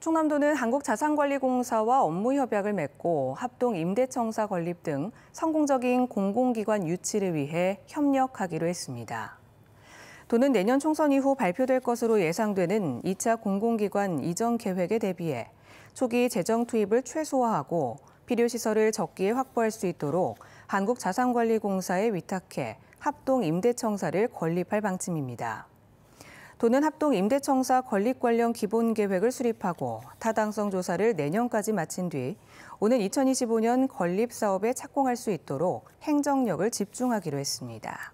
충남도는 한국자산관리공사와 업무 협약을 맺고 합동 임대청사 건립 등 성공적인 공공기관 유치를 위해 협력하기로 했습니다. 도는 내년 총선 이후 발표될 것으로 예상되는 2차 공공기관 이전 계획에 대비해 초기 재정 투입을 최소화하고 필요시설을 적기에 확보할 수 있도록 한국자산관리공사에 위탁해 합동 임대청사를 건립할 방침입니다. 도는 합동 임대청사 건립 관련 기본 계획을 수립하고 타당성 조사를 내년까지 마친 뒤 오는 2025년 건립 사업에 착공할 수 있도록 행정력을 집중하기로 했습니다.